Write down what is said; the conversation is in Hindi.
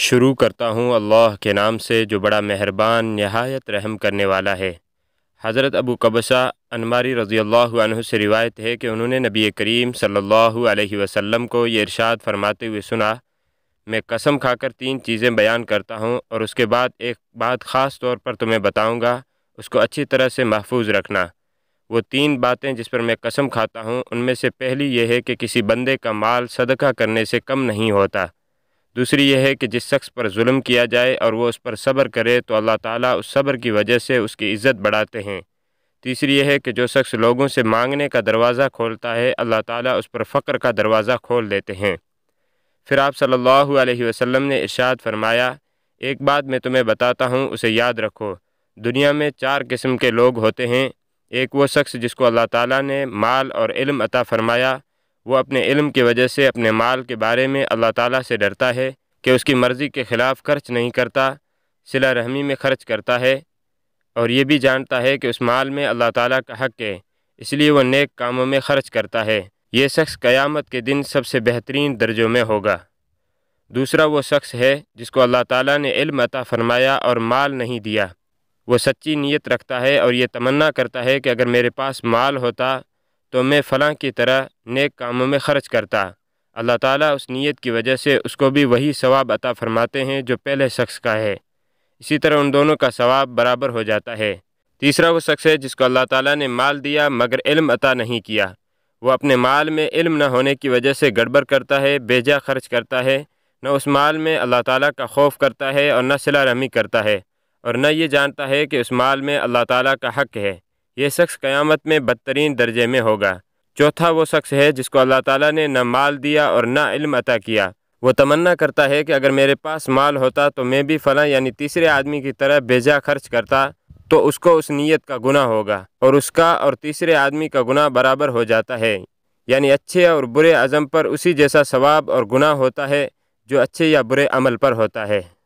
शुरू करता हूँ अल्लाह के नाम से जो बड़ा मेहरबान नहायत रहम करने वाला है हज़रत अबू कबसा अनमारी रज़ी अल्लाह से रिवायत है कि उन्होंने नबी करीम सल्लल्लाहु अलैहि वसल्लम को ये इरशाद फरमाते हुए सुना मैं कसम खाकर तीन चीज़ें बयान करता हूँ और उसके बाद एक बात ख़ास तौर पर तुम्हें बताऊँगा उसको अच्छी तरह से महफूज रखना वो तीन बातें जिस पर मैं कसम खाता हूँ उनमें से पहली यह है कि किसी बंदे का माल सदका करने से कम नहीं होता दूसरी यह है कि जिस शख्स पर जुल्म किया जाए और वह उस पर सब्र करे तो अल्लाह ताला उस सब्र की वजह से उसकी इज़्ज़त बढ़ाते हैं तीसरी यह है कि जो शख्स लोगों से मांगने का दरवाज़ा खोलता है अल्लाह ताला उस पर फ़क्र का दरवाज़ा खोल देते हैं फिर आप सल्लल्लाहु अलैहि वसल्लम ने इरशाद फरमाया एक बात मैं तुम्हें बताता हूँ उसे याद रखो दुनिया में चार किस्म के लोग होते हैं एक वो शख्स जिसको अल्लाह ताला ने माल और इल्म अता फरमाया वो अपने इल्म की वजह से अपने माल के बारे में अल्लाह ताला से डरता है कि उसकी मर्ज़ी के ख़िलाफ़ खर्च नहीं करता सिला रहमी में खर्च करता है और ये भी जानता है कि उस माल में अल्लाह ताला का हक है इसलिए वह नेक कामों में खर्च करता है ये शख्स क़यामत के दिन सबसे बेहतरीन दर्जों में होगा दूसरा वो शख्स है जिसको अल्लाह ताला ने इल्म अता फरमाया और माल नहीं दिया वो सच्ची नीयत रखता है और ये तमन्ना करता है कि अगर मेरे पास माल होता तो मैं फ़लाँ की तरह नेक कामों में ख़र्च करता अल्लाह ताला उस नीयत की वजह से उसको भी वही सवाब अता फ़रमाते हैं जो पहले शख्स का है इसी तरह उन दोनों का सवाब बराबर हो जाता है तीसरा वो शख्स है जिसको अल्लाह ताला ने माल दिया मगर इल्म अता नहीं किया वो अपने माल में इल्म न होने की वजह से गड़बड़ करता है बेजा खर्च करता है न उस माल में अल्लाह ताला का खौफ करता है और न सिला रहमी करता है और न ये जानता है कि उस माल में अल्लाह ताला का हक है ये शख्स क़यामत में बदतरीन दर्जे में होगा चौथा वो शख्स है जिसको अल्लाह ताला ने न माल दिया और न इल्म अता किया वो तमन्ना करता है कि अगर मेरे पास माल होता तो मैं भी फ़लाँ यानी तीसरे आदमी की तरह बेजा खर्च करता तो उसको उस नीयत का गुना होगा और उसका और तीसरे आदमी का गुना बराबर हो जाता है यानी अच्छे और बुरे अज़म पर उसी जैसा सवाब और गुनाह होता है जो अच्छे या बुरे अमल पर होता है